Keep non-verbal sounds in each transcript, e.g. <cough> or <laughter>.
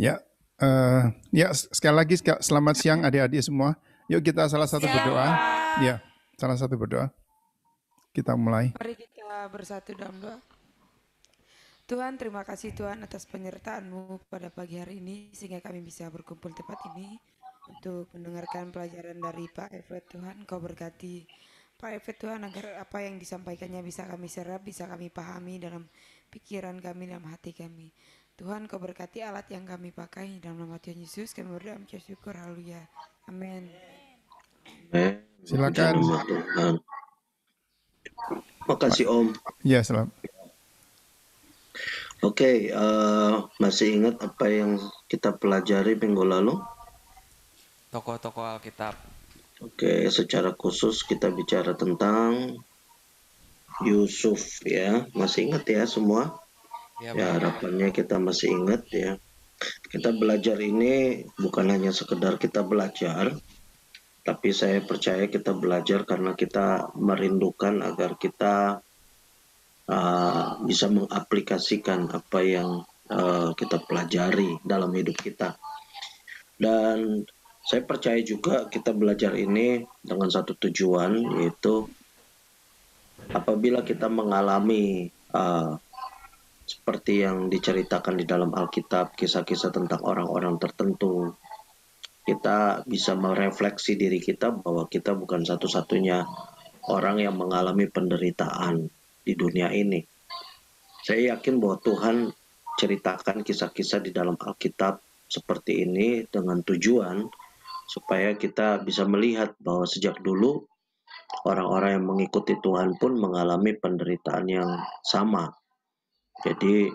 Ya, uh, ya sekali lagi selamat siang adik-adik semua. Yuk kita salah satu siang. berdoa. Ya, salah satu berdoa. Kita mulai. Mari kita bersatu dalam doa. Tuhan, terima kasih Tuhan atas penyertaanmu pada pagi hari ini sehingga kami bisa berkumpul tempat ini untuk mendengarkan pelajaran dari Pak Everett Tuhan. Kau berkati Pak Efet Tuhan agar apa yang disampaikannya bisa kami serap, bisa kami pahami dalam pikiran kami, dalam hati kami. Tuhan kau berkati alat yang kami pakai dalam nama Tuhan Yesus kami berdoa mencari syukur haleluya amin silakan makasih om ya salam Oke, okay, uh, eh, masih ingat apa yang kita pelajari minggu lalu? Tokoh-tokoh Alkitab. Oke, okay, secara khusus kita bicara tentang Yusuf ya. Masih ingat ya semua? Ya, ya, ya, harapannya kita masih ingat ya. Kita belajar ini bukan hanya sekedar kita belajar, tapi saya percaya kita belajar karena kita merindukan agar kita uh, bisa mengaplikasikan apa yang uh, kita pelajari dalam hidup kita. Dan saya percaya juga kita belajar ini dengan satu tujuan yaitu apabila kita mengalami uh, seperti yang diceritakan di dalam Alkitab, kisah-kisah tentang orang-orang tertentu. Kita bisa merefleksi diri kita bahwa kita bukan satu-satunya orang yang mengalami penderitaan di dunia ini. Saya yakin bahwa Tuhan ceritakan kisah-kisah di dalam Alkitab seperti ini dengan tujuan supaya kita bisa melihat bahwa sejak dulu orang-orang yang mengikuti Tuhan pun mengalami penderitaan yang sama jadi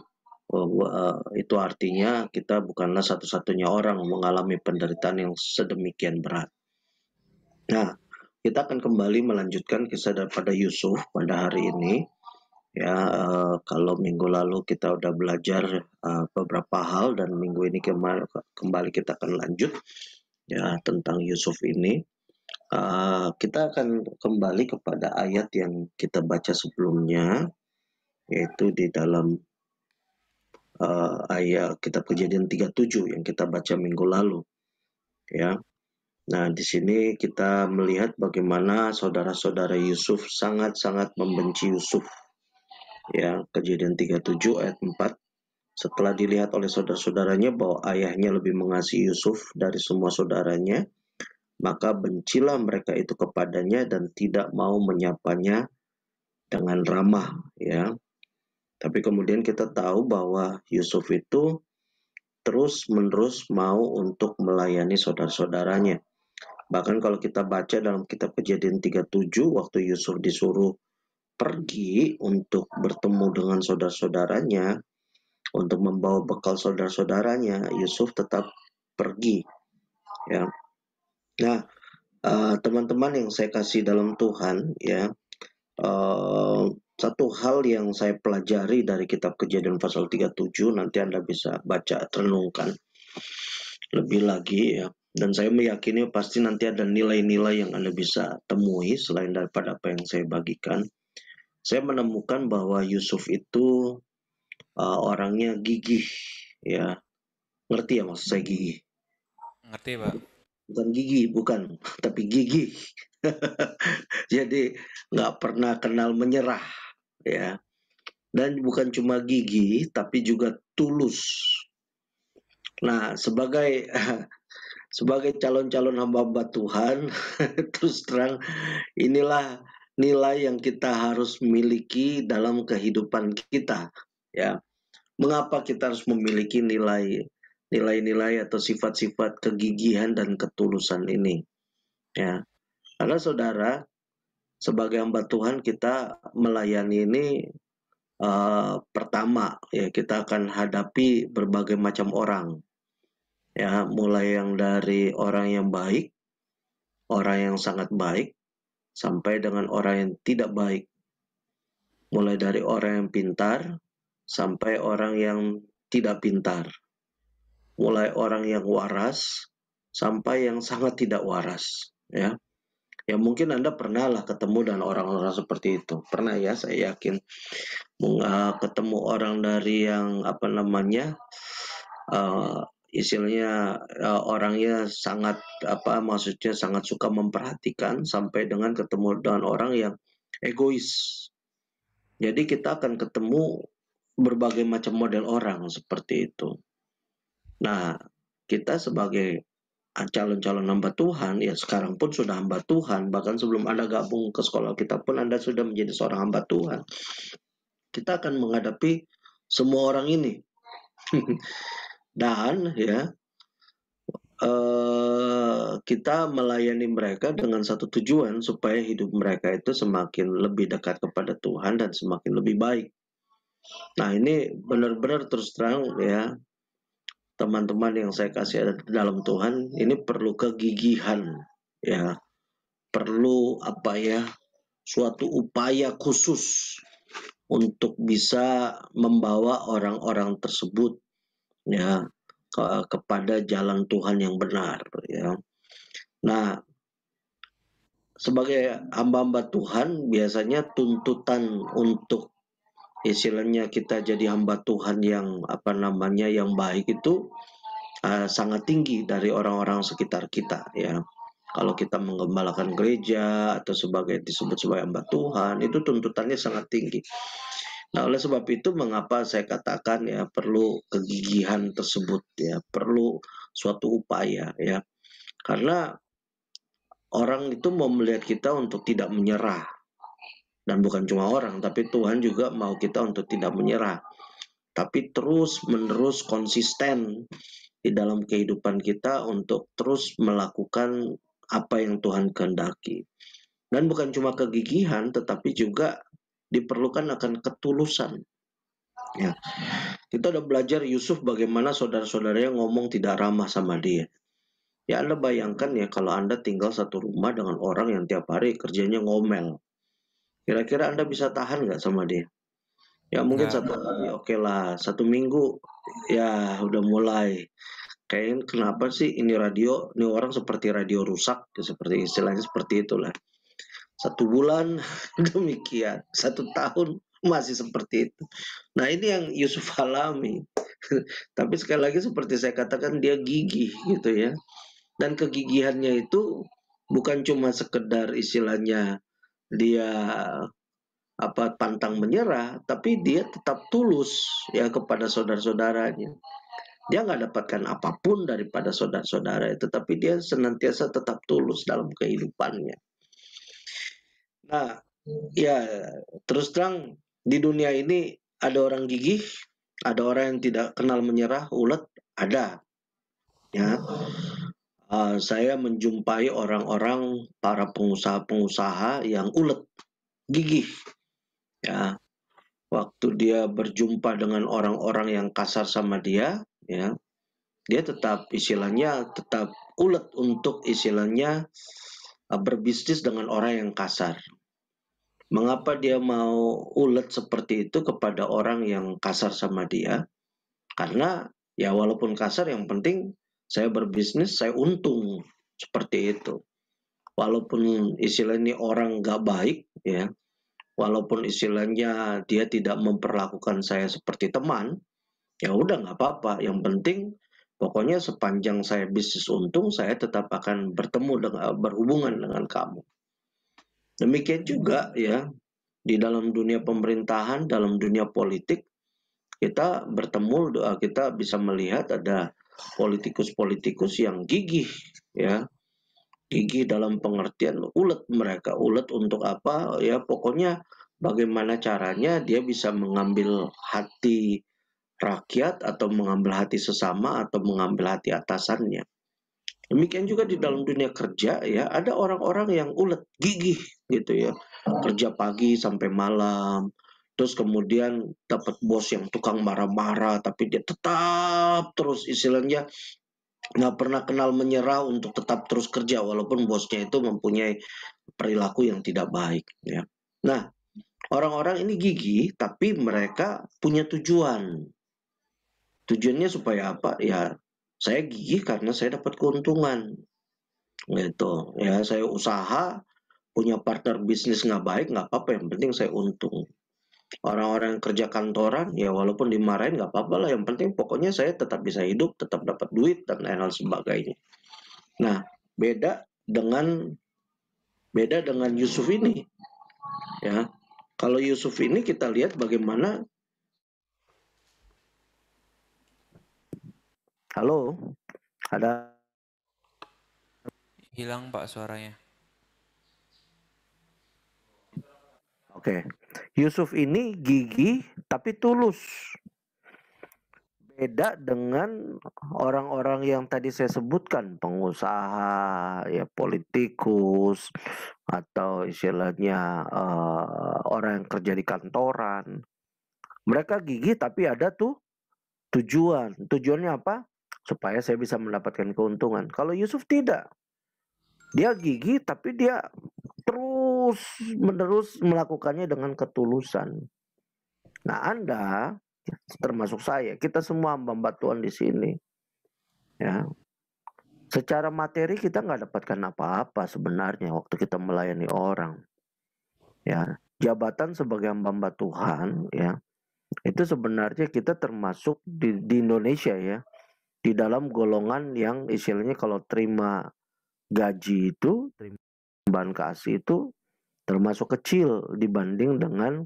oh, eh, itu artinya kita bukanlah satu-satunya orang mengalami penderitaan yang sedemikian berat. Nah, kita akan kembali melanjutkan kisah daripada Yusuf pada hari ini. Ya, eh, kalau minggu lalu kita sudah belajar eh, beberapa hal dan minggu ini kembali kita akan lanjut ya tentang Yusuf ini. kita akan kembali kepada ayat yang kita baca sebelumnya yaitu di dalam uh, ayat kitab kejadian 37 yang kita baca minggu lalu ya Nah, di sini kita melihat bagaimana saudara-saudara Yusuf sangat-sangat membenci Yusuf. Ya, kejadian 37 ayat 4. Setelah dilihat oleh saudara-saudaranya bahwa ayahnya lebih mengasihi Yusuf dari semua saudaranya, maka bencilah mereka itu kepadanya dan tidak mau menyapanya dengan ramah, ya. Tapi kemudian kita tahu bahwa Yusuf itu terus-menerus mau untuk melayani saudara-saudaranya. Bahkan kalau kita baca dalam kitab kejadian 37 waktu Yusuf disuruh pergi untuk bertemu dengan saudara-saudaranya, untuk membawa bekal saudara-saudaranya, Yusuf tetap pergi. Ya. Nah, eh, teman-teman uh, yang saya kasih dalam Tuhan, ya, uh, satu hal yang saya pelajari dari kitab kejadian pasal 37 nanti Anda bisa baca renungkan lebih lagi ya. Dan saya meyakini pasti nanti ada nilai-nilai yang Anda bisa temui selain daripada apa yang saya bagikan. Saya menemukan bahwa Yusuf itu uh, orangnya gigih ya. Ngerti ya maksud saya gigih? Ngerti, Pak. Bukan gigi, bukan, tapi gigih. <laughs> Jadi nggak pernah kenal menyerah ya dan bukan cuma gigi tapi juga tulus nah sebagai <laughs> sebagai calon-calon hamba-hamba Tuhan <laughs> terus terang inilah nilai yang kita harus miliki dalam kehidupan kita ya mengapa kita harus memiliki nilai nilai-nilai atau sifat-sifat kegigihan dan ketulusan ini ya karena saudara sebagai hamba Tuhan kita melayani ini uh, pertama ya kita akan hadapi berbagai macam orang ya mulai yang dari orang yang baik orang yang sangat baik sampai dengan orang yang tidak baik mulai dari orang yang pintar sampai orang yang tidak pintar mulai orang yang waras sampai yang sangat tidak waras ya ya mungkin Anda pernah lah ketemu dengan orang-orang seperti itu. Pernah ya, saya yakin. Eh, ketemu orang dari yang apa namanya, uh, istilahnya uh, orangnya sangat apa maksudnya sangat suka memperhatikan sampai dengan ketemu dengan orang yang egois. Jadi kita akan ketemu berbagai macam model orang seperti itu. Nah, kita sebagai Ah, calon-calon hamba Tuhan, ya sekarang pun sudah hamba Tuhan, bahkan sebelum Anda gabung ke sekolah kita pun Anda sudah menjadi seorang hamba Tuhan. Kita akan menghadapi semua orang ini. <laughs> Dan ya Uh, kita melayani mereka dengan satu tujuan supaya hidup mereka itu semakin lebih dekat kepada Tuhan dan semakin lebih baik. Nah ini benar-benar terus terang ya teman-teman yang saya kasih dalam Tuhan ini perlu kegigihan ya perlu apa ya suatu upaya khusus untuk bisa membawa orang-orang tersebut ya ke, kepada jalan Tuhan yang benar ya nah sebagai hamba-hamba Tuhan biasanya tuntutan untuk istilahnya kita jadi hamba Tuhan yang apa namanya yang baik itu uh, sangat tinggi dari orang-orang sekitar kita ya kalau kita menggembalakan gereja atau sebagai disebut sebagai hamba Tuhan itu tuntutannya sangat tinggi. Nah, oleh sebab itu mengapa saya katakan ya perlu kegigihan tersebut ya, perlu suatu upaya ya. Karena orang itu mau melihat kita untuk tidak menyerah dan bukan cuma orang, tapi Tuhan juga mau kita untuk tidak menyerah. Tapi terus menerus konsisten di dalam kehidupan kita untuk terus melakukan apa yang Tuhan kehendaki. Dan bukan cuma kegigihan, tetapi juga diperlukan akan ketulusan. Ya. Kita udah belajar Yusuf bagaimana saudara-saudaranya ngomong tidak ramah sama dia. Ya Anda bayangkan ya kalau Anda tinggal satu rumah dengan orang yang tiap hari kerjanya ngomel. Kira-kira Anda bisa tahan nggak sama dia? Ya mungkin nah, satu hari oke lah, satu minggu ya udah mulai. Kayaknya kenapa sih ini radio, ini orang seperti radio rusak, ya, seperti istilahnya seperti itulah. Satu bulan <laughs> demikian, satu tahun masih seperti itu. Nah ini yang Yusuf alami. <laughs> Tapi sekali lagi seperti saya katakan dia gigih gitu ya. Dan kegigihannya itu bukan cuma sekedar istilahnya dia apa pantang menyerah, tapi dia tetap tulus ya kepada saudara-saudaranya. Dia nggak dapatkan apapun daripada saudara-saudara itu, tapi dia senantiasa tetap tulus dalam kehidupannya. Nah, ya terus terang di dunia ini ada orang gigih, ada orang yang tidak kenal menyerah, ulet ada. Ya uh, saya menjumpai orang-orang para pengusaha-pengusaha yang ulet gigih ya waktu dia berjumpa dengan orang-orang yang kasar sama dia ya dia tetap istilahnya tetap ulet untuk istilahnya uh, berbisnis dengan orang yang kasar Mengapa dia mau ulet seperti itu kepada orang yang kasar sama dia? Karena ya walaupun kasar yang penting saya berbisnis saya untung seperti itu walaupun istilahnya orang nggak baik ya walaupun istilahnya dia tidak memperlakukan saya seperti teman ya udah nggak apa-apa yang penting pokoknya sepanjang saya bisnis untung saya tetap akan bertemu dengan berhubungan dengan kamu demikian juga ya di dalam dunia pemerintahan dalam dunia politik kita bertemu kita bisa melihat ada politikus-politikus yang gigih ya gigih dalam pengertian ulet mereka ulet untuk apa ya pokoknya bagaimana caranya dia bisa mengambil hati rakyat atau mengambil hati sesama atau mengambil hati atasannya demikian juga di dalam dunia kerja ya ada orang-orang yang ulet gigih gitu ya kerja pagi sampai malam terus kemudian dapat bos yang tukang marah-marah tapi dia tetap terus istilahnya nggak pernah kenal menyerah untuk tetap terus kerja walaupun bosnya itu mempunyai perilaku yang tidak baik ya nah orang-orang ini gigi tapi mereka punya tujuan tujuannya supaya apa ya saya gigi karena saya dapat keuntungan gitu ya saya usaha punya partner bisnis nggak baik nggak apa-apa yang penting saya untung orang-orang yang kerja kantoran ya walaupun dimarahin nggak apa-apa lah yang penting pokoknya saya tetap bisa hidup tetap dapat duit dan lain-lain sebagainya nah beda dengan beda dengan Yusuf ini ya kalau Yusuf ini kita lihat bagaimana halo ada hilang pak suaranya oke okay. Yusuf ini gigi tapi tulus. Beda dengan orang-orang yang tadi saya sebutkan, pengusaha, ya politikus atau istilahnya uh, orang yang kerja di kantoran. Mereka gigi tapi ada tuh tujuan. Tujuannya apa? Supaya saya bisa mendapatkan keuntungan. Kalau Yusuf tidak. Dia gigi tapi dia terus menerus melakukannya dengan ketulusan. Nah, Anda termasuk saya, kita semua hamba Tuhan di sini. Ya. Secara materi kita nggak dapatkan apa-apa sebenarnya waktu kita melayani orang. Ya, jabatan sebagai hamba Tuhan ya. Itu sebenarnya kita termasuk di, di Indonesia ya. Di dalam golongan yang istilahnya kalau terima gaji itu terima percobaan kasih itu termasuk kecil dibanding dengan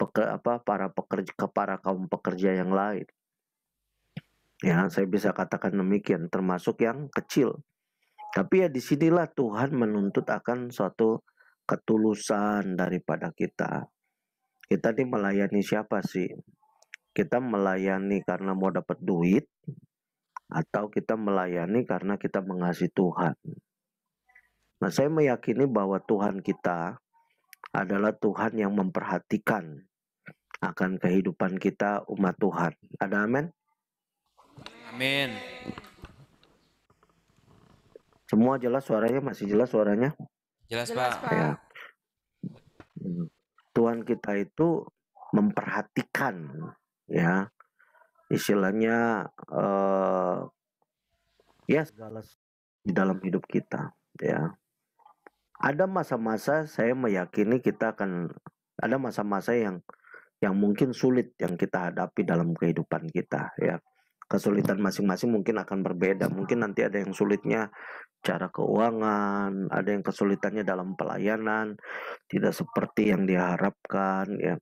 peker, apa para pekerja para kaum pekerja yang lain. Ya, saya bisa katakan demikian, termasuk yang kecil. Tapi ya disinilah Tuhan menuntut akan suatu ketulusan daripada kita. Kita ini melayani siapa sih? Kita melayani karena mau dapat duit, atau kita melayani karena kita mengasihi Tuhan. Nah, saya meyakini bahwa Tuhan kita adalah Tuhan yang memperhatikan akan kehidupan kita umat Tuhan. Ada amin? Amin. Semua jelas suaranya masih jelas suaranya? Jelas, jelas Pak. Ya. Hmm. Tuhan kita itu memperhatikan ya istilahnya uh, ya segala di dalam hidup kita ya ada masa-masa saya meyakini kita akan ada masa-masa yang yang mungkin sulit yang kita hadapi dalam kehidupan kita ya kesulitan masing-masing mungkin akan berbeda mungkin nanti ada yang sulitnya cara keuangan ada yang kesulitannya dalam pelayanan tidak seperti yang diharapkan ya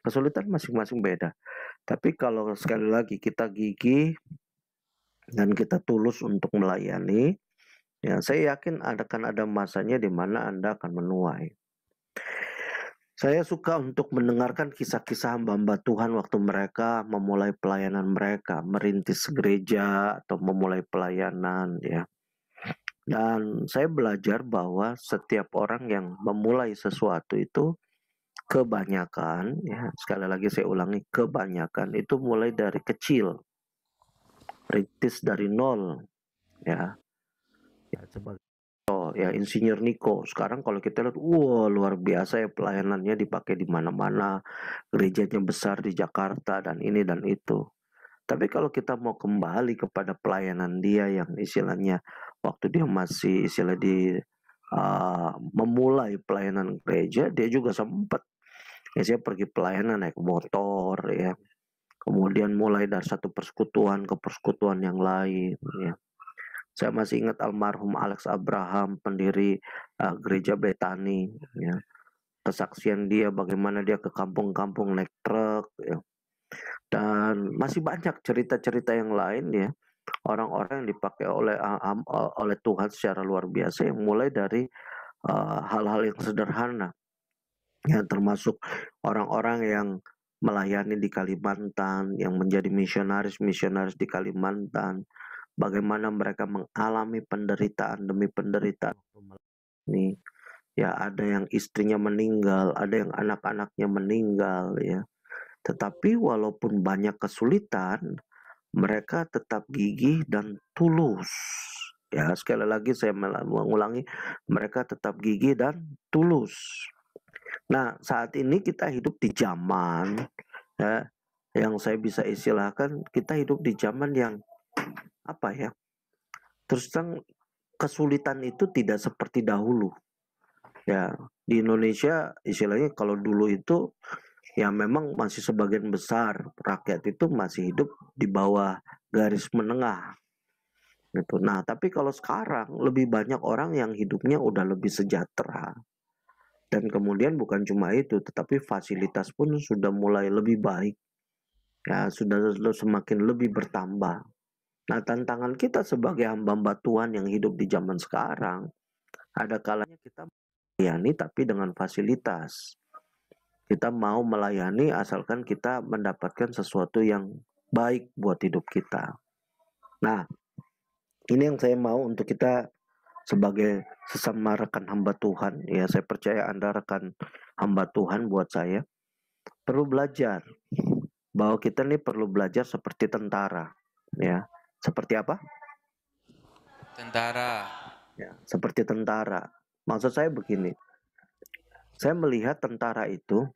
kesulitan masing-masing beda tapi kalau sekali lagi kita gigih dan kita tulus untuk melayani Ya, saya yakin akan ada masanya di mana Anda akan menuai. Saya suka untuk mendengarkan kisah-kisah hamba-hamba Tuhan waktu mereka memulai pelayanan mereka, merintis gereja atau memulai pelayanan ya. Dan saya belajar bahwa setiap orang yang memulai sesuatu itu kebanyakan ya, sekali lagi saya ulangi kebanyakan itu mulai dari kecil. Merintis dari nol ya ya, sebagai Oh ya insinyur Niko sekarang kalau kita lihat wow luar biasa ya pelayanannya dipakai di mana-mana gerejanya besar di Jakarta dan ini dan itu tapi kalau kita mau kembali kepada pelayanan dia yang istilahnya waktu dia masih istilah di uh, memulai pelayanan gereja dia juga sempat ya saya pergi pelayanan naik motor ya kemudian mulai dari satu persekutuan ke persekutuan yang lain ya saya masih ingat almarhum Alex Abraham, pendiri uh, gereja Betani. Ya. Kesaksian dia bagaimana dia ke kampung-kampung naik truk. Ya. Dan masih banyak cerita-cerita yang lain ya. Orang-orang yang dipakai oleh uh, uh, oleh Tuhan secara luar biasa yang mulai dari eh, hal-hal uh, yang sederhana. yang termasuk orang-orang yang melayani di Kalimantan, yang menjadi misionaris-misionaris di Kalimantan, bagaimana mereka mengalami penderitaan demi penderitaan ini ya ada yang istrinya meninggal ada yang anak-anaknya meninggal ya tetapi walaupun banyak kesulitan mereka tetap gigih dan tulus ya sekali lagi saya mengulangi mereka tetap gigih dan tulus nah saat ini kita hidup di zaman ya, yang saya bisa istilahkan kita hidup di zaman yang apa ya terus terang kesulitan itu tidak seperti dahulu ya di Indonesia istilahnya kalau dulu itu ya memang masih sebagian besar rakyat itu masih hidup di bawah garis menengah gitu. Nah, tapi kalau sekarang lebih banyak orang yang hidupnya udah lebih sejahtera. Dan kemudian bukan cuma itu, tetapi fasilitas pun sudah mulai lebih baik. Ya, sudah semakin lebih bertambah. Nah, tantangan kita sebagai hamba-hamba Tuhan yang hidup di zaman sekarang, ada kalanya kita melayani tapi dengan fasilitas. Kita mau melayani asalkan kita mendapatkan sesuatu yang baik buat hidup kita. Nah, ini yang saya mau untuk kita sebagai sesama rekan hamba Tuhan. Ya, saya percaya Anda rekan hamba Tuhan buat saya. Perlu belajar bahwa kita ini perlu belajar seperti tentara, ya seperti apa? Tentara. Ya, seperti tentara. Maksud saya begini. Saya melihat tentara itu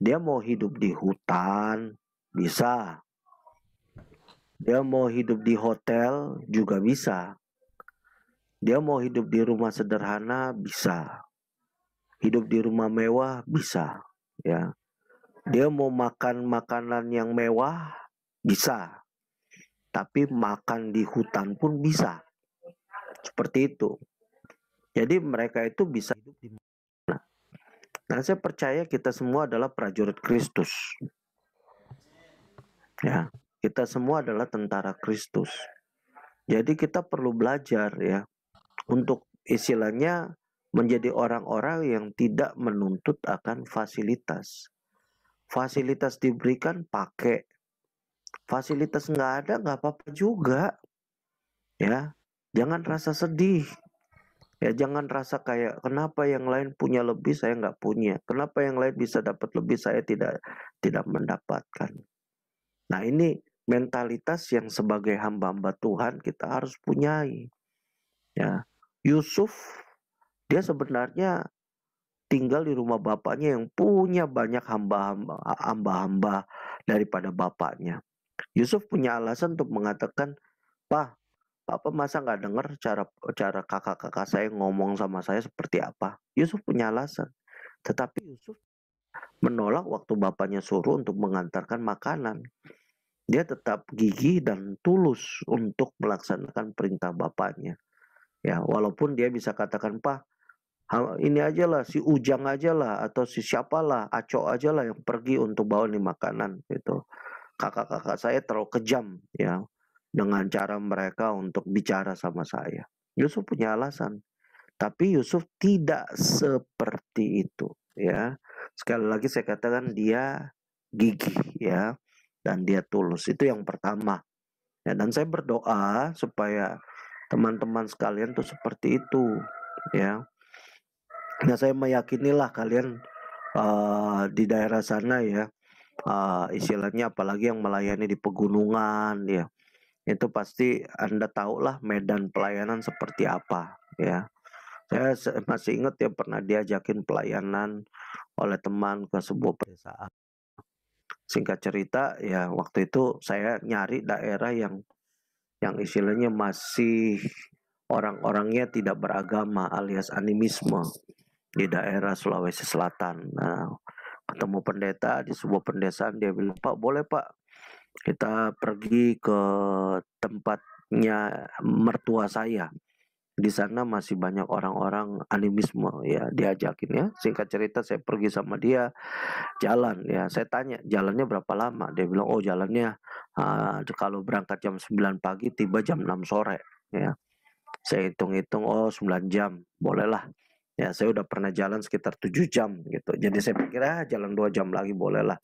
dia mau hidup di hutan bisa. Dia mau hidup di hotel juga bisa. Dia mau hidup di rumah sederhana bisa. Hidup di rumah mewah bisa, ya. Dia mau makan makanan yang mewah bisa tapi makan di hutan pun bisa. Seperti itu. Jadi mereka itu bisa hidup di mana. Dan saya percaya kita semua adalah prajurit Kristus. Ya, kita semua adalah tentara Kristus. Jadi kita perlu belajar ya untuk istilahnya menjadi orang-orang yang tidak menuntut akan fasilitas. Fasilitas diberikan pakai, fasilitas nggak ada nggak apa-apa juga ya jangan rasa sedih ya jangan rasa kayak kenapa yang lain punya lebih saya nggak punya kenapa yang lain bisa dapat lebih saya tidak tidak mendapatkan nah ini mentalitas yang sebagai hamba-hamba Tuhan kita harus punyai ya Yusuf dia sebenarnya tinggal di rumah bapaknya yang punya banyak hamba-hamba daripada bapaknya Yusuf punya alasan untuk mengatakan, Pak, Papa masa nggak dengar cara cara kakak-kakak saya ngomong sama saya seperti apa? Yusuf punya alasan. Tetapi Yusuf menolak waktu bapaknya suruh untuk mengantarkan makanan. Dia tetap gigih dan tulus untuk melaksanakan perintah bapaknya. Ya, walaupun dia bisa katakan, "Pak, ini aja lah si Ujang aja lah atau si siapalah, Aco aja lah yang pergi untuk bawa nih makanan." gitu kakak-kakak saya terlalu kejam ya dengan cara mereka untuk bicara sama saya. Yusuf punya alasan. Tapi Yusuf tidak seperti itu ya. Sekali lagi saya katakan dia gigih ya dan dia tulus. Itu yang pertama. Ya, dan saya berdoa supaya teman-teman sekalian tuh seperti itu ya. Nah, saya meyakinilah kalian uh, di daerah sana ya uh, istilahnya apalagi yang melayani di pegunungan ya itu pasti anda tahu lah medan pelayanan seperti apa ya saya masih ingat ya pernah diajakin pelayanan oleh teman ke sebuah pedesaan singkat cerita ya waktu itu saya nyari daerah yang yang istilahnya masih orang-orangnya tidak beragama alias animisme di daerah Sulawesi Selatan nah ketemu pendeta di sebuah pendesaan dia bilang pak boleh pak kita pergi ke tempatnya mertua saya di sana masih banyak orang-orang animisme ya diajakin ya singkat cerita saya pergi sama dia jalan ya saya tanya jalannya berapa lama dia bilang oh jalannya uh, kalau berangkat jam 9 pagi tiba jam 6 sore ya saya hitung-hitung oh 9 jam bolehlah ya saya udah pernah jalan sekitar 7 jam gitu jadi saya pikir ah jalan dua jam lagi bolehlah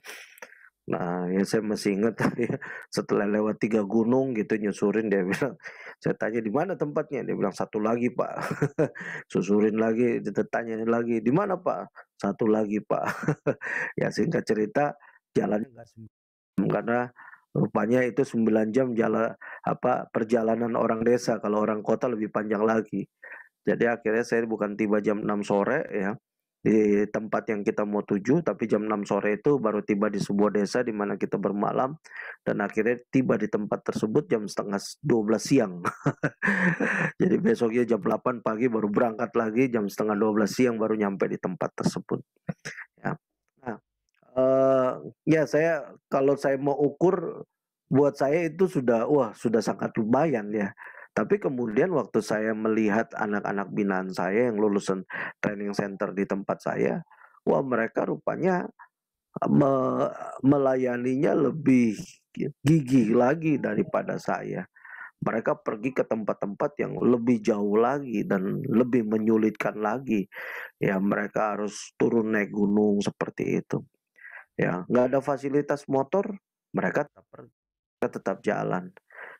nah ya saya masih ingat ya, <laughs> setelah lewat tiga gunung gitu nyusurin dia bilang saya tanya di mana tempatnya dia bilang satu lagi pak <laughs> susurin lagi ditanya lagi di mana pak satu lagi pak <laughs> ya singkat cerita jalan karena rupanya itu 9 jam jalan apa perjalanan orang desa kalau orang kota lebih panjang lagi jadi akhirnya saya bukan tiba jam 6 sore ya di tempat yang kita mau tuju, tapi jam 6 sore itu baru tiba di sebuah desa di mana kita bermalam dan akhirnya tiba di tempat tersebut jam setengah 12 siang. <laughs> Jadi besoknya jam 8 pagi baru berangkat lagi jam setengah 12 siang baru nyampe di tempat tersebut. Ya. Nah, uh, ya saya kalau saya mau ukur buat saya itu sudah wah sudah sangat lumayan ya tapi kemudian waktu saya melihat anak-anak binaan saya yang lulusan training center di tempat saya, wah mereka rupanya eh, me melayaninya lebih gigih lagi daripada saya. Mereka pergi ke tempat-tempat yang lebih jauh lagi dan lebih menyulitkan lagi. Ya mereka harus turun naik gunung seperti itu. Ya nggak ada fasilitas motor, mereka tetap mereka tetap jalan.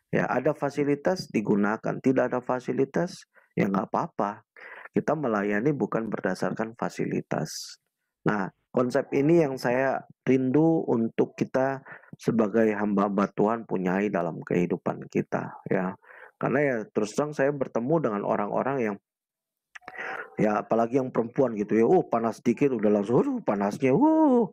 Ya, ada fasilitas digunakan, tidak ada fasilitas ya nggak apa-apa. Kita melayani bukan berdasarkan fasilitas. Nah, konsep ini yang saya rindu untuk kita sebagai hamba batuan punyai dalam kehidupan kita ya karena ya terus terang saya bertemu dengan orang-orang yang ya apalagi yang perempuan gitu ya oh panas dikit udah langsung aduh panasnya uh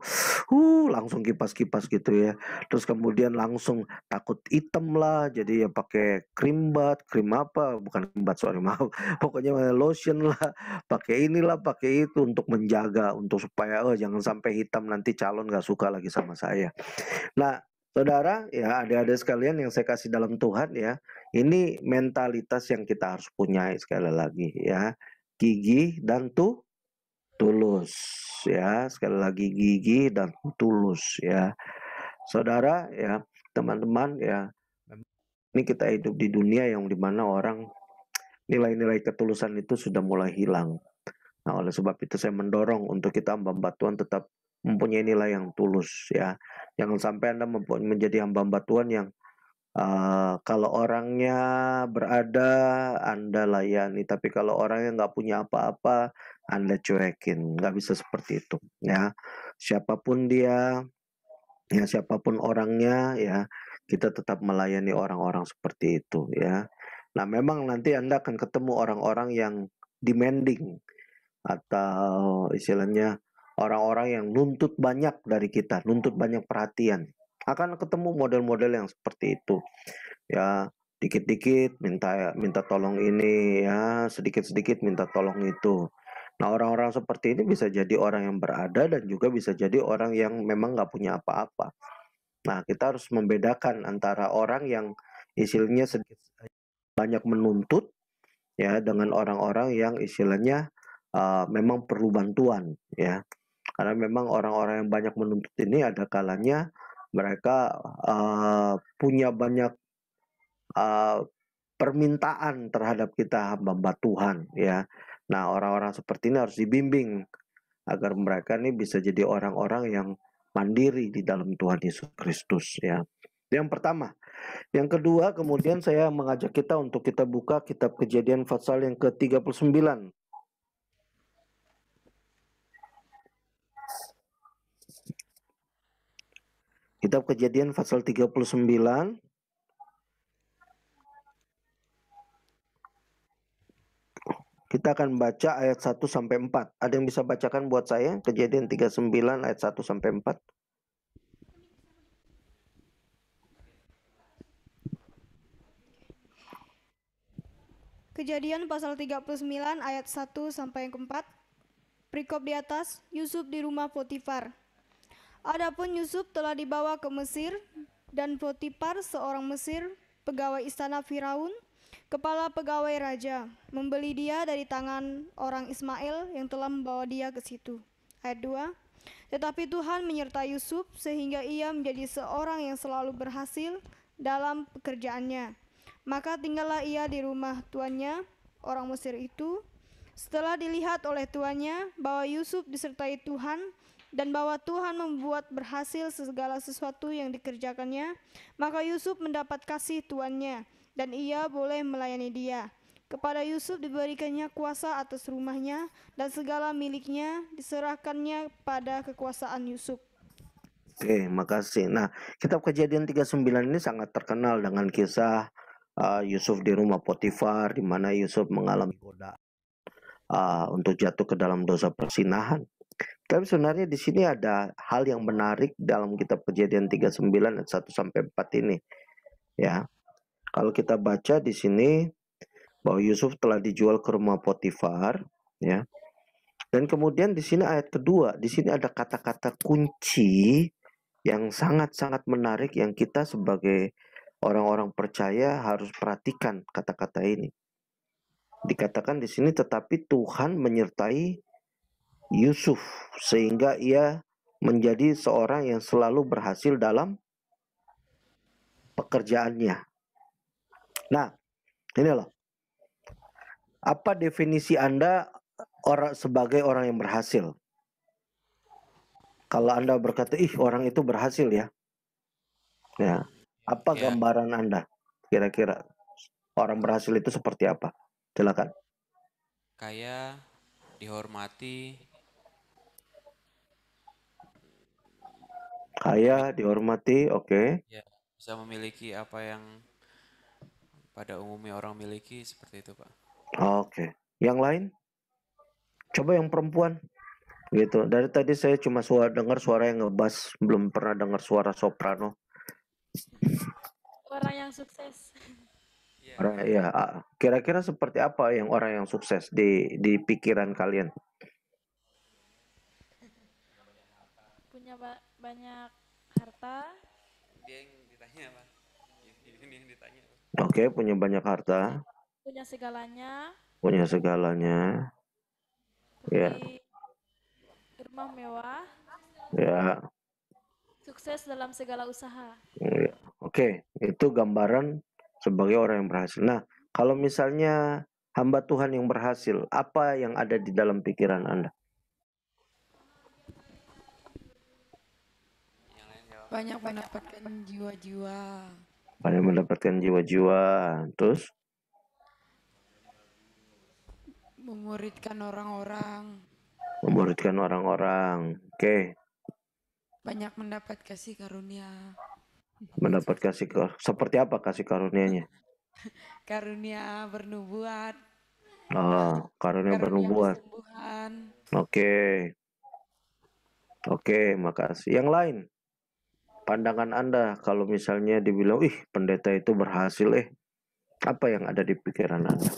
uh langsung kipas-kipas gitu ya terus kemudian langsung takut hitam lah jadi ya pakai krim bat krim apa bukan krim bat sorry <laughs> maaf pokoknya lotion lah pakai inilah pakai itu untuk menjaga untuk supaya oh jangan sampai hitam nanti calon gak suka lagi sama saya nah Saudara, ya ada-ada sekalian yang saya kasih dalam Tuhan ya, ini mentalitas yang kita harus punya sekali lagi ya gigi dan tu tulus ya sekali lagi gigi dan tulus ya saudara ya teman-teman ya ini kita hidup di dunia yang dimana orang nilai-nilai ketulusan itu sudah mulai hilang nah oleh sebab itu saya mendorong untuk kita hamba batuan Tuhan tetap mempunyai nilai yang tulus ya jangan sampai anda menjadi hamba-hamba Tuhan yang Uh, kalau orangnya berada, Anda layani. Tapi kalau orangnya nggak punya apa-apa, Anda cuekin. Nggak bisa seperti itu. Ya, siapapun dia, ya siapapun orangnya, ya kita tetap melayani orang-orang seperti itu. Ya, nah memang nanti Anda akan ketemu orang-orang yang demanding atau istilahnya orang-orang yang nuntut banyak dari kita, nuntut banyak perhatian akan ketemu model-model yang seperti itu ya dikit-dikit minta minta tolong ini ya sedikit-sedikit minta tolong itu nah orang-orang seperti ini bisa jadi orang yang berada dan juga bisa jadi orang yang memang nggak punya apa-apa nah kita harus membedakan antara orang yang istilahnya banyak menuntut ya dengan orang-orang yang istilahnya uh, memang perlu bantuan ya karena memang orang-orang yang banyak menuntut ini ada kalanya mereka uh, punya banyak uh, permintaan terhadap kita hamba Tuhan ya. Nah, orang-orang seperti ini harus dibimbing agar mereka ini bisa jadi orang-orang yang mandiri di dalam Tuhan Yesus Kristus ya. Yang pertama. Yang kedua, kemudian saya mengajak kita untuk kita buka kitab Kejadian pasal yang ke-39. Kitab Kejadian pasal 39 Kita akan baca ayat 1 sampai 4. Ada yang bisa bacakan buat saya? Kejadian 39 ayat 1 sampai 4. Kejadian pasal 39 ayat 1 sampai 4. Perikop di atas, Yusuf di rumah Potifar. Adapun Yusuf telah dibawa ke Mesir dan Potipar seorang Mesir, pegawai istana Firaun, kepala pegawai raja, membeli dia dari tangan orang Ismail yang telah membawa dia ke situ. Ayat 2. Tetapi Tuhan menyertai Yusuf sehingga ia menjadi seorang yang selalu berhasil dalam pekerjaannya. Maka tinggallah ia di rumah tuannya, orang Mesir itu. Setelah dilihat oleh tuannya bahwa Yusuf disertai Tuhan, dan bahwa Tuhan membuat berhasil segala sesuatu yang dikerjakannya, maka Yusuf mendapat kasih tuannya dan ia boleh melayani dia. Kepada Yusuf diberikannya kuasa atas rumahnya dan segala miliknya diserahkannya pada kekuasaan Yusuf. Oke, makasih. Nah, kitab Kejadian 39 ini sangat terkenal dengan kisah uh, Yusuf di rumah Potifar di mana Yusuf mengalami goda uh, untuk jatuh ke dalam dosa persinahan. Tapi sebenarnya di sini ada hal yang menarik dalam kitab Kejadian 39 ayat 1 sampai 4 ini. Ya. Kalau kita baca di sini bahwa Yusuf telah dijual ke rumah Potifar, ya. Dan kemudian di sini ayat kedua, di sini ada kata-kata kunci yang sangat-sangat menarik yang kita sebagai orang-orang percaya harus perhatikan kata-kata ini. Dikatakan di sini tetapi Tuhan menyertai Yusuf sehingga ia menjadi seorang yang selalu berhasil dalam pekerjaannya. Nah, ini loh. Apa definisi Anda orang sebagai orang yang berhasil? Kalau Anda berkata, "Ih, orang itu berhasil ya." Ya. Apa ya. gambaran Anda kira-kira orang berhasil itu seperti apa? Silakan. Kaya, dihormati, kaya dihormati oke okay. ya bisa memiliki apa yang pada umumnya orang miliki seperti itu pak oke okay. yang lain coba yang perempuan gitu dari tadi saya cuma suara dengar suara yang ngebas belum pernah dengar suara soprano orang yang sukses ya kira-kira seperti apa yang orang yang sukses di di pikiran kalian banyak harta. Dia yang ditanya apa? Ini yang ditanya. Oke, okay, punya banyak harta. Punya segalanya. Punya segalanya. Ya. Rumah mewah. Ya. Sukses dalam segala usaha. Oh, ya. Oke, okay. itu gambaran sebagai orang yang berhasil. Nah, kalau misalnya hamba Tuhan yang berhasil, apa yang ada di dalam pikiran Anda? banyak mendapatkan jiwa-jiwa banyak mendapatkan jiwa-jiwa terus memuridkan orang-orang memuridkan orang-orang oke okay. banyak mendapat kasih karunia mendapat kasih seperti apa kasih karunianya <laughs> karunia bernubuat oh karunia, karunia bernubuat oke oke okay. okay, makasih yang lain pandangan Anda kalau misalnya dibilang, ih pendeta itu berhasil eh. Apa yang ada di pikiran Anda?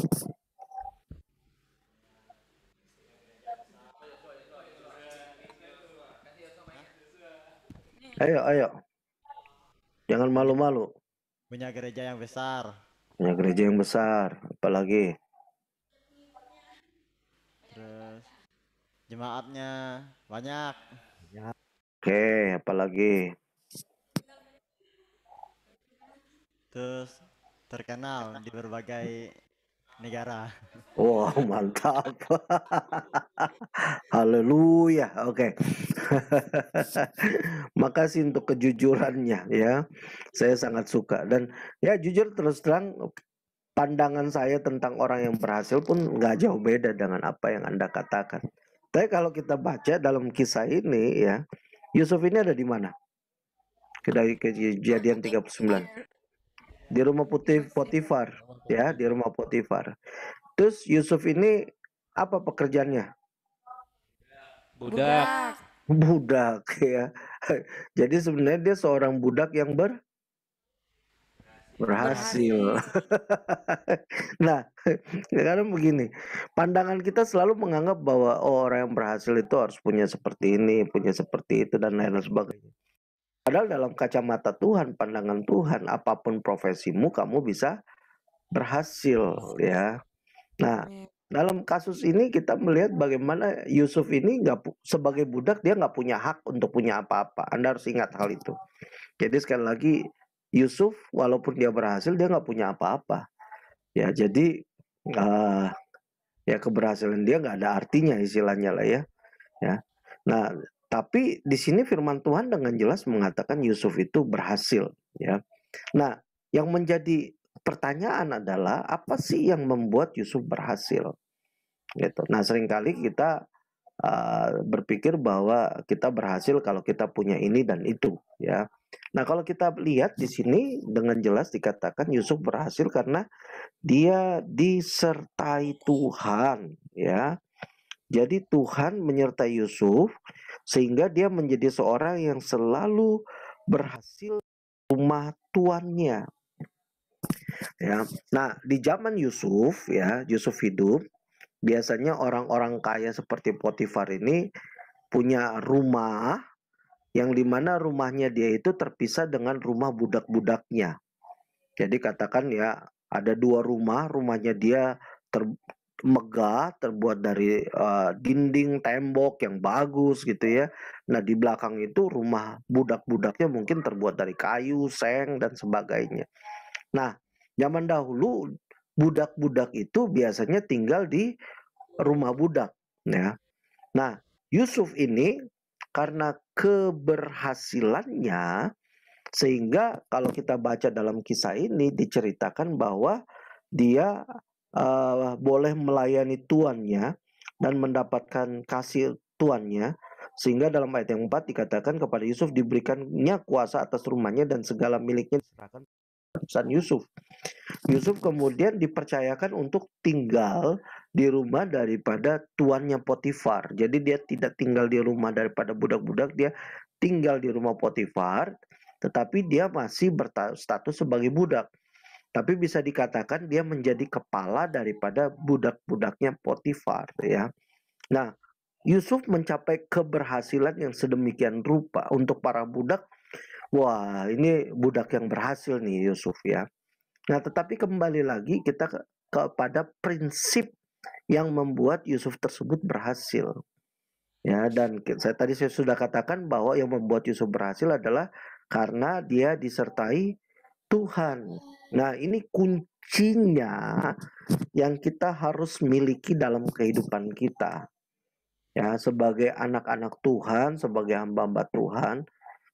Ayo, ayo. Jangan malu-malu. Punya gereja yang besar. Punya gereja yang besar. Apalagi? Terus jemaatnya banyak. Oke, okay, apalagi? terus terkenal di berbagai negara. Wow, mantap. Haleluya. Oke. Makasih untuk kejujurannya ya. Saya sangat suka dan ya jujur terus terang pandangan saya tentang orang yang berhasil pun nggak jauh beda dengan apa yang Anda katakan. Tapi kalau kita baca dalam kisah ini ya, Yusuf ini ada di mana? Kedai kejadian 39 di rumah putih iya Potifar iya, ya di rumah Potifar terus Yusuf ini apa pekerjaannya budak budak <laughs> ya jadi sebenarnya dia seorang budak yang ber berhasil. <laughs> nah, karena begini, pandangan kita selalu menganggap bahwa oh, orang yang berhasil itu harus punya seperti ini, punya seperti itu dan lain lain sebagainya. Padahal dalam kacamata Tuhan, pandangan Tuhan, apapun profesimu kamu bisa berhasil ya. Nah, iya. dalam kasus ini kita melihat bagaimana Yusuf ini nggak sebagai budak dia nggak punya hak untuk punya apa-apa. Anda harus ingat hal itu. Jadi sekali lagi Yusuf walaupun dia berhasil dia nggak punya apa-apa. Ya jadi uh, ya keberhasilan dia nggak ada artinya istilahnya lah ya. Ya. Nah tapi di sini firman Tuhan dengan jelas mengatakan Yusuf itu berhasil, ya. Nah, yang menjadi pertanyaan adalah apa sih yang membuat Yusuf berhasil? Gitu. Nah, seringkali kita uh, berpikir bahwa kita berhasil kalau kita punya ini dan itu, ya. Nah, kalau kita lihat di sini dengan jelas dikatakan Yusuf berhasil karena dia disertai Tuhan, ya. Jadi Tuhan menyertai Yusuf sehingga dia menjadi seorang yang selalu berhasil rumah tuannya. Ya. Nah, di zaman Yusuf ya, Yusuf hidup, biasanya orang-orang kaya seperti Potifar ini punya rumah yang dimana rumahnya dia itu terpisah dengan rumah budak-budaknya. Jadi katakan ya ada dua rumah, rumahnya dia ter, megah terbuat dari uh, dinding tembok yang bagus gitu ya. Nah di belakang itu rumah budak-budaknya mungkin terbuat dari kayu, seng dan sebagainya. Nah zaman dahulu budak-budak itu biasanya tinggal di rumah budak ya. Nah Yusuf ini karena keberhasilannya sehingga kalau kita baca dalam kisah ini diceritakan bahwa dia uh, boleh melayani tuannya dan mendapatkan kasih tuannya sehingga dalam ayat yang 4 dikatakan kepada Yusuf diberikannya kuasa atas rumahnya dan segala miliknya diserahkan pesan Yusuf. Yusuf kemudian dipercayakan untuk tinggal di rumah daripada tuannya Potifar. Jadi dia tidak tinggal di rumah daripada budak-budak, dia tinggal di rumah Potifar, tetapi dia masih berstatus sebagai budak tapi bisa dikatakan dia menjadi kepala daripada budak-budaknya Potifar ya. Nah, Yusuf mencapai keberhasilan yang sedemikian rupa untuk para budak. Wah, ini budak yang berhasil nih Yusuf ya. Nah, tetapi kembali lagi kita ke kepada prinsip yang membuat Yusuf tersebut berhasil. Ya, dan saya tadi saya sudah katakan bahwa yang membuat Yusuf berhasil adalah karena dia disertai Tuhan Nah, ini kuncinya yang kita harus miliki dalam kehidupan kita. Ya, sebagai anak-anak Tuhan, sebagai hamba-hamba Tuhan,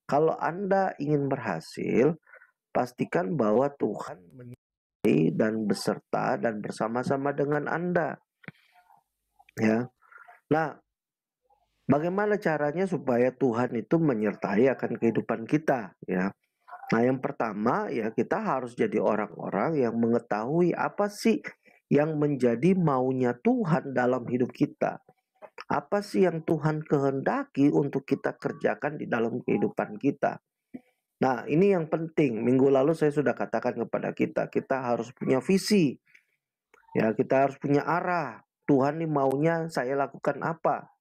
kalau Anda ingin berhasil, pastikan bahwa Tuhan menyertai dan beserta dan bersama-sama dengan Anda. Ya. Nah, bagaimana caranya supaya Tuhan itu menyertai akan kehidupan kita, ya? Nah, yang pertama ya kita harus jadi orang-orang yang mengetahui apa sih yang menjadi maunya Tuhan dalam hidup kita. Apa sih yang Tuhan kehendaki untuk kita kerjakan di dalam kehidupan kita? Nah, ini yang penting. Minggu lalu saya sudah katakan kepada kita, kita harus punya visi. Ya, kita harus punya arah. Tuhan ini maunya saya lakukan apa?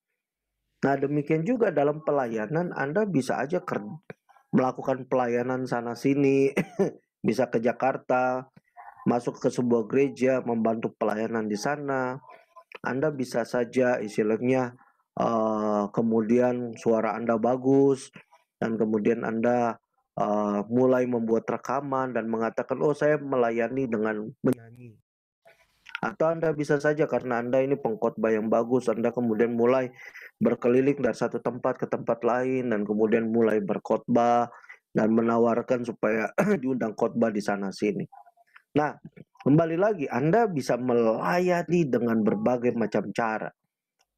Nah, demikian juga dalam pelayanan Anda bisa aja melakukan pelayanan sana sini, <laughs> bisa ke Jakarta, masuk ke sebuah gereja, membantu pelayanan di sana. Anda bisa saja istilahnya uh, kemudian suara Anda bagus dan kemudian Anda uh, mulai membuat rekaman dan mengatakan oh saya melayani dengan menyanyi. Atau Anda bisa saja karena Anda ini pengkhotbah yang bagus, Anda kemudian mulai berkeliling dari satu tempat ke tempat lain dan kemudian mulai berkhotbah dan menawarkan supaya <clears throat> diundang khotbah di sana sini. Nah, kembali lagi Anda bisa melayani dengan berbagai macam cara.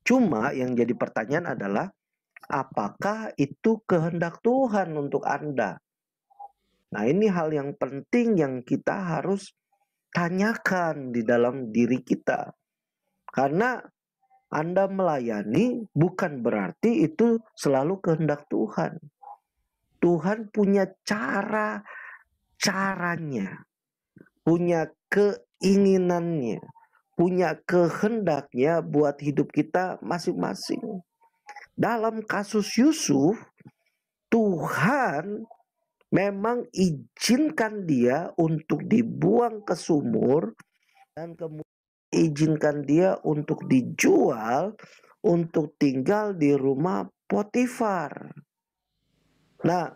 Cuma yang jadi pertanyaan adalah apakah itu kehendak Tuhan untuk Anda? Nah, ini hal yang penting yang kita harus tanyakan di dalam diri kita. Karena Anda melayani bukan berarti itu selalu kehendak Tuhan. Tuhan punya cara caranya, punya keinginannya, punya kehendaknya buat hidup kita masing-masing. Dalam kasus Yusuf, Tuhan memang izinkan dia untuk dibuang ke sumur dan kemudian izinkan dia untuk dijual untuk tinggal di rumah Potifar. Nah,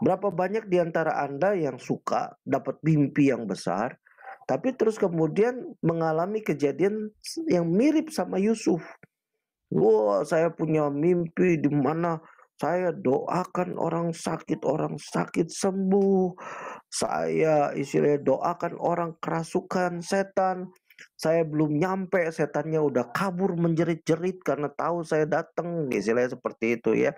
berapa banyak di antara Anda yang suka dapat mimpi yang besar, tapi terus kemudian mengalami kejadian yang mirip sama Yusuf. Wah, wow, saya punya mimpi di mana saya doakan orang sakit, orang sakit sembuh. Saya istilahnya doakan orang kerasukan setan. Saya belum nyampe, setannya udah kabur menjerit-jerit karena tahu saya datang. Istilahnya seperti itu ya.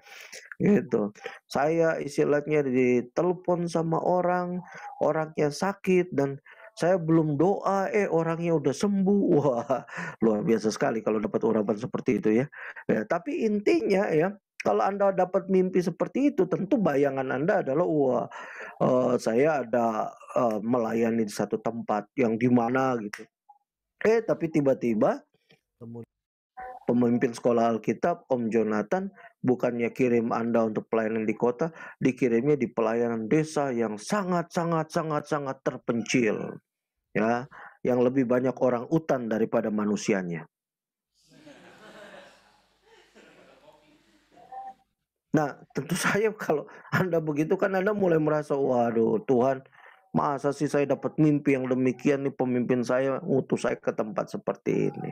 Gitu. Saya istilahnya ditelepon sama orang, orangnya sakit dan saya belum doa eh orangnya udah sembuh <laughs> wah luar biasa sekali kalau dapat urapan seperti itu ya, ya tapi intinya ya kalau Anda dapat mimpi seperti itu, tentu bayangan Anda adalah, wah, uh, saya ada uh, melayani di satu tempat yang di mana gitu. Eh, tapi tiba-tiba pemimpin sekolah Alkitab, Om Jonathan, bukannya kirim Anda untuk pelayanan di kota, dikirimnya di pelayanan desa yang sangat-sangat-sangat-sangat terpencil. Ya, yang lebih banyak orang utan daripada manusianya. Nah, tentu <laughs> saya kalau Anda begitu kan Anda mulai merasa, waduh Tuhan, masa sih saya dapat mimpi yang demikian nih pemimpin saya utus saya ke tempat seperti ini.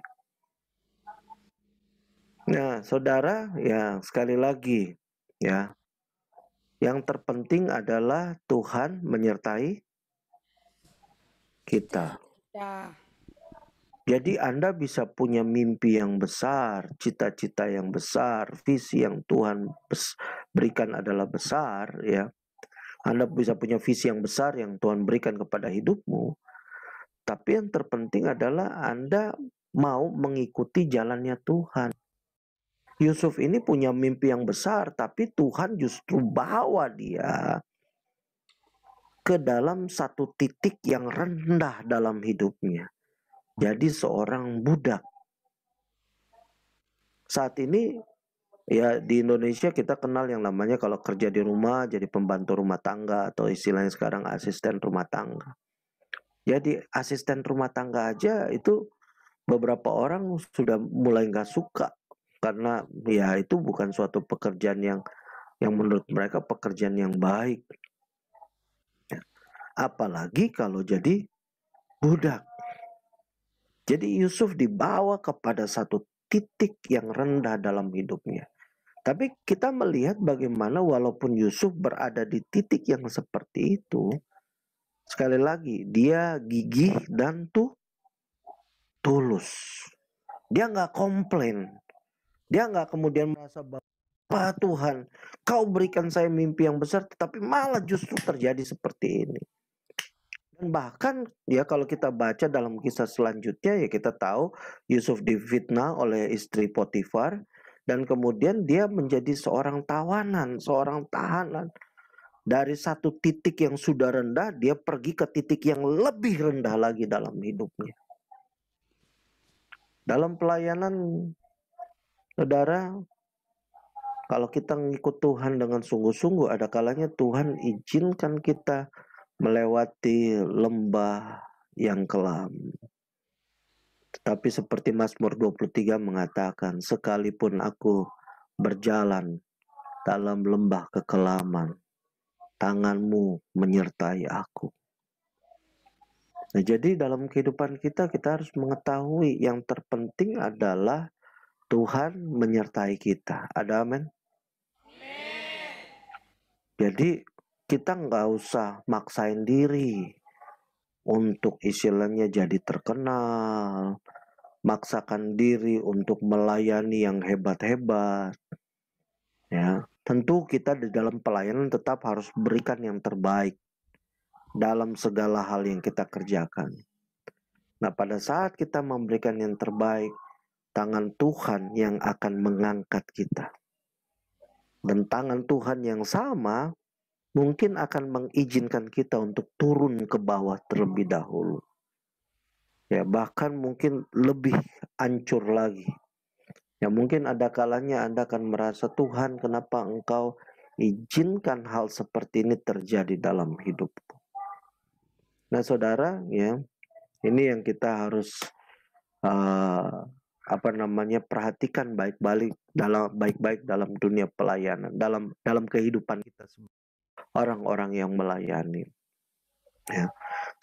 Nah, saudara, ya sekali lagi, ya. Yang terpenting adalah Tuhan menyertai Kita. Jadi Anda bisa punya mimpi yang besar, cita-cita yang besar, visi yang Tuhan berikan adalah besar ya. Anda bisa punya visi yang besar yang Tuhan berikan kepada hidupmu. Tapi yang terpenting adalah Anda mau mengikuti jalannya Tuhan. Yusuf ini punya mimpi yang besar, tapi Tuhan justru bawa dia ke dalam satu titik yang rendah dalam hidupnya jadi seorang budak. Saat ini ya di Indonesia kita kenal yang namanya kalau kerja di rumah jadi pembantu rumah tangga atau istilahnya sekarang asisten rumah tangga. Jadi asisten rumah tangga aja itu beberapa orang sudah mulai nggak suka karena ya itu bukan suatu pekerjaan yang yang menurut mereka pekerjaan yang baik. Ya. Apalagi kalau jadi budak. Jadi Yusuf dibawa kepada satu titik yang rendah dalam hidupnya. Tapi kita melihat bagaimana walaupun Yusuf berada di titik yang seperti itu, sekali lagi dia gigih dan tuh tulus. Dia nggak komplain. Dia nggak kemudian merasa bahwa Tuhan, kau berikan saya mimpi yang besar, tetapi malah justru terjadi seperti ini. Dan bahkan ya kalau kita baca dalam kisah selanjutnya ya kita tahu Yusuf difitnah oleh istri Potifar dan kemudian dia menjadi seorang tawanan, seorang tahanan. Dari satu titik yang sudah rendah dia pergi ke titik yang lebih rendah lagi dalam hidupnya. Dalam pelayanan Saudara, kalau kita mengikuti Tuhan dengan sungguh-sungguh, ada kalanya Tuhan izinkan kita melewati lembah yang kelam. Tetapi seperti Mazmur 23 mengatakan, sekalipun aku berjalan dalam lembah kekelaman, tanganmu menyertai aku. Nah, jadi dalam kehidupan kita kita harus mengetahui yang terpenting adalah Tuhan menyertai kita. Ada amin? Jadi kita nggak usah maksain diri untuk istilahnya jadi terkenal, maksakan diri untuk melayani yang hebat-hebat. Ya, tentu kita di dalam pelayanan tetap harus berikan yang terbaik dalam segala hal yang kita kerjakan. Nah, pada saat kita memberikan yang terbaik, tangan Tuhan yang akan mengangkat kita. Dan tangan Tuhan yang sama mungkin akan mengizinkan kita untuk turun ke bawah terlebih dahulu. Ya, bahkan mungkin lebih ancur lagi. Ya, mungkin ada kalanya Anda akan merasa, "Tuhan, kenapa Engkau izinkan hal seperti ini terjadi dalam hidupku?" Nah, Saudara, ya, ini yang kita harus uh, apa namanya perhatikan baik-baik dalam baik-baik dalam dunia pelayanan dalam dalam kehidupan kita semua orang-orang yang melayani. Ya.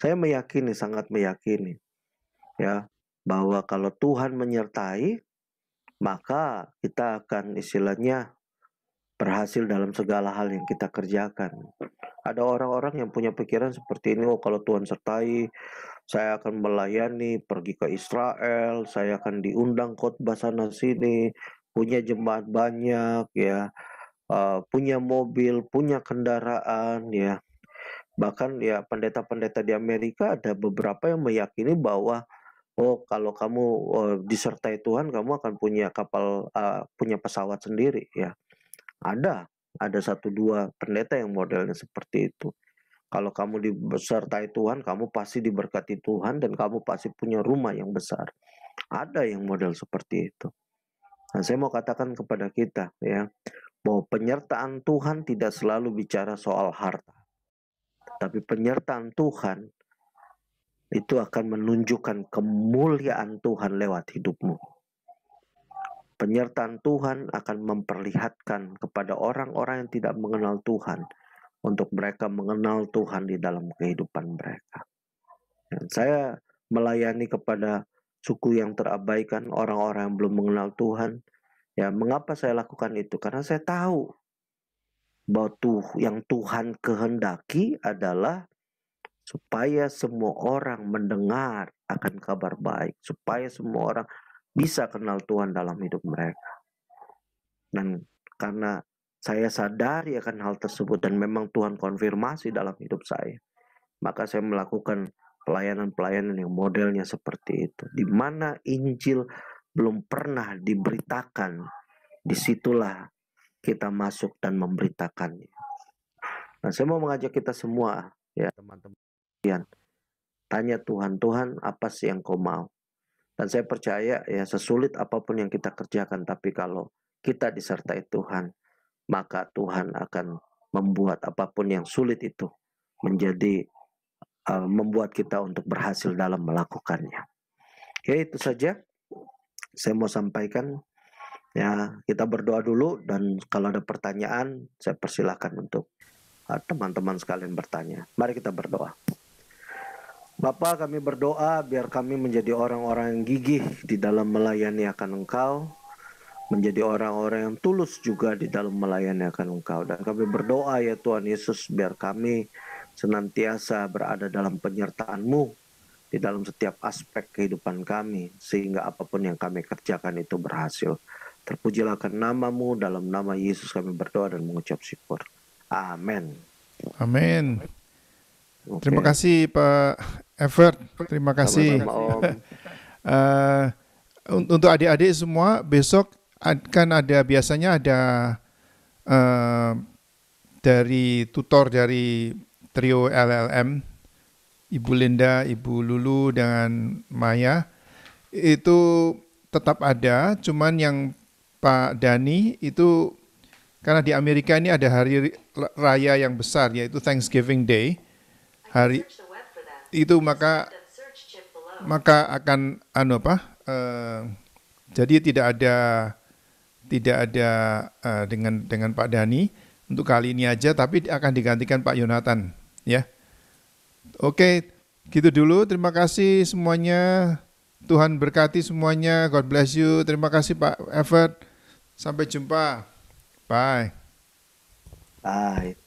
Saya meyakini, sangat meyakini ya bahwa kalau Tuhan menyertai maka kita akan istilahnya berhasil dalam segala hal yang kita kerjakan. Ada orang-orang yang punya pikiran seperti ini, oh kalau Tuhan sertai, saya akan melayani, pergi ke Israel, saya akan diundang khotbah sana sini, punya jemaat banyak ya Eh, punya mobil, punya kendaraan ya. Bahkan ya pendeta-pendeta di Amerika ada beberapa yang meyakini bahwa oh kalau kamu oh, disertai Tuhan kamu akan punya kapal uh, punya pesawat sendiri ya. Ada ada satu dua pendeta yang modelnya seperti itu. Kalau kamu disertai Tuhan, kamu pasti diberkati Tuhan dan kamu pasti punya rumah yang besar. Ada yang model seperti itu. Nah, saya mau katakan kepada kita ya, bahwa penyertaan Tuhan tidak selalu bicara soal harta. Tapi penyertaan Tuhan itu akan menunjukkan kemuliaan Tuhan lewat hidupmu. Penyertaan Tuhan akan memperlihatkan kepada orang-orang yang tidak mengenal Tuhan untuk mereka mengenal Tuhan di dalam kehidupan mereka. Dan saya melayani kepada suku yang terabaikan, orang-orang yang belum mengenal Tuhan, Ya, mengapa saya lakukan itu? Karena saya tahu bahwa tuh yang Tuhan kehendaki adalah supaya semua orang mendengar akan kabar baik, supaya semua orang bisa kenal Tuhan dalam hidup mereka. Dan karena saya sadari akan hal tersebut dan memang Tuhan konfirmasi dalam hidup saya, maka saya melakukan pelayanan-pelayanan yang modelnya seperti itu, di mana Injil belum pernah diberitakan, disitulah kita masuk dan memberitakannya. Nah, saya mau mengajak kita semua, ya teman-teman, tanya Tuhan, Tuhan apa sih yang kau mau? Dan saya percaya ya sesulit apapun yang kita kerjakan, tapi kalau kita disertai Tuhan, maka Tuhan akan membuat apapun yang sulit itu menjadi uh, membuat kita untuk berhasil dalam melakukannya. Ya itu saja saya mau sampaikan ya kita berdoa dulu dan kalau ada pertanyaan saya persilahkan untuk ah, teman-teman sekalian bertanya mari kita berdoa Bapak kami berdoa biar kami menjadi orang-orang yang gigih di dalam melayani akan Engkau menjadi orang-orang yang tulus juga di dalam melayani akan Engkau dan kami berdoa ya Tuhan Yesus biar kami senantiasa berada dalam penyertaanmu di dalam setiap aspek kehidupan kami, sehingga apapun yang kami kerjakan itu berhasil. Terpujilah ke namamu, dalam nama Yesus kami berdoa dan mengucap syukur. Amin. Amin. Okay. Terima kasih Pak Evert, terima kasih. Sama <laughs> eh, uh, untuk adik-adik semua, besok akan ada biasanya ada uh, dari tutor dari trio LLM Ibu Linda, Ibu Lulu dengan Maya itu tetap ada, cuman yang Pak Dani itu karena di Amerika ini ada hari raya yang besar yaitu Thanksgiving Day. Hari itu maka maka akan anu apa? Uh, jadi tidak ada tidak ada uh, dengan dengan Pak Dani untuk kali ini aja tapi akan digantikan Pak Yonatan ya. Oke, gitu dulu. Terima kasih semuanya. Tuhan berkati semuanya. God bless you. Terima kasih Pak Everett. Sampai jumpa. Bye. Bye.